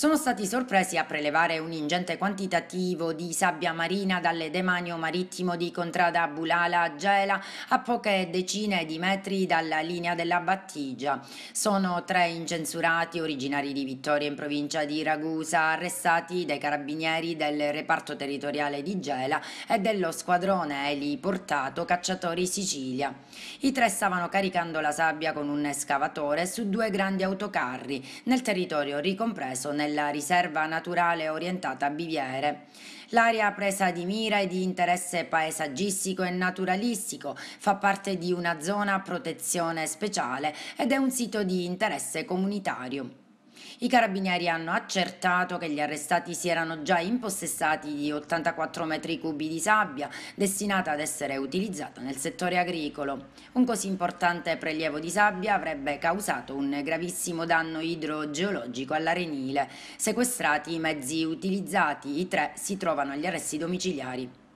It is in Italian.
sono stati sorpresi a prelevare un ingente quantitativo di sabbia marina dalle demanio marittimo di Contrada Bulala a Gela a poche decine di metri dalla linea della Battigia. Sono tre incensurati originari di Vittoria in provincia di Ragusa arrestati dai carabinieri del reparto territoriale di Gela e dello squadrone Eli Portato Cacciatori Sicilia. I tre stavano caricando la sabbia con un escavatore su due grandi autocarri nel territorio ricompreso nel nella riserva naturale orientata a Biviere. L'area presa di mira e di interesse paesaggistico e naturalistico fa parte di una zona a protezione speciale ed è un sito di interesse comunitario. I carabinieri hanno accertato che gli arrestati si erano già impossessati di 84 metri cubi di sabbia destinata ad essere utilizzata nel settore agricolo. Un così importante prelievo di sabbia avrebbe causato un gravissimo danno idrogeologico all'arenile. Sequestrati i mezzi utilizzati, i tre si trovano agli arresti domiciliari.